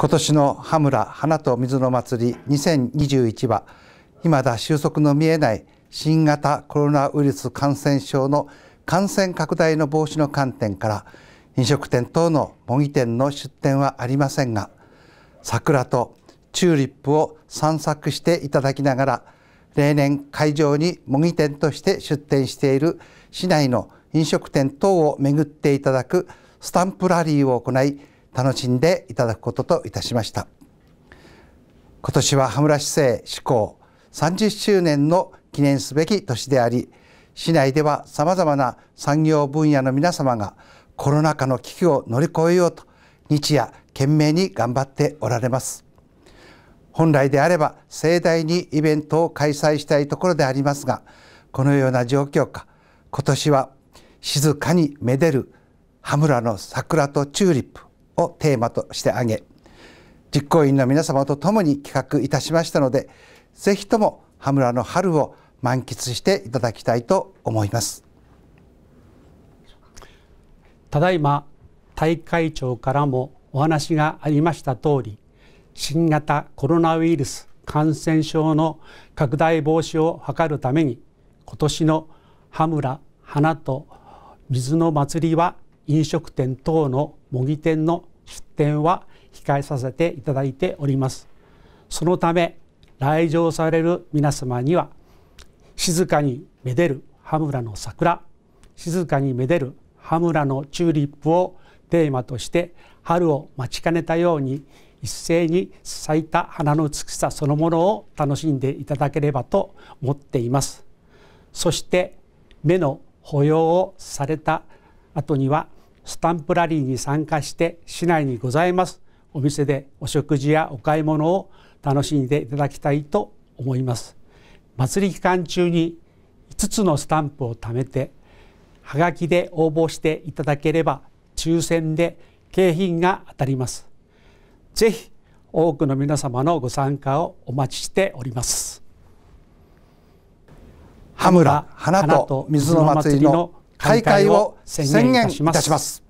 今年の羽村花と水の祭り2021は未だ収束の見えない新型コロナウイルス感染症の感染拡大の防止の観点から飲食店等の模擬店の出店はありませんが桜とチューリップを散策していただきながら例年会場に模擬店として出店している市内の飲食店等を巡っていただくスタンプラリーを行い楽しんでいただくことといたしました今年は羽村市政施行30周年の記念すべき年であり市内ではさまざまな産業分野の皆様がコロナ禍の危機を乗り越えようと日夜懸命に頑張っておられます本来であれば盛大にイベントを開催したいところでありますがこのような状況下今年は静かに愛でる羽村の桜とチューリップをテーマとして挙げ実行委員の皆様と共に企画いたしましたのでぜひとも羽村の春を満喫していただきたいと思いますただいま大会長からもお話がありました通り新型コロナウイルス感染症の拡大防止を図るために今年の羽村花と水の祭りは飲食店等の模擬店の出店は控えさせていただいておりますそのため来場される皆様には静かにめでる羽村の桜静かにめでる羽村のチューリップをテーマとして春を待ちかねたように一斉に咲いた花の美しさそのものを楽しんでいただければと思っていますそして目の保養をされた後にはスタンプラリーに参加して市内にございますお店でお食事やお買い物を楽しんでいただきたいと思います祭り期間中に5つのスタンプを貯めてはがきで応募していただければ抽選で景品が当たりますぜひ多くの皆様のご参加をお待ちしております羽村花と水の祭りの開会を宣言いたします。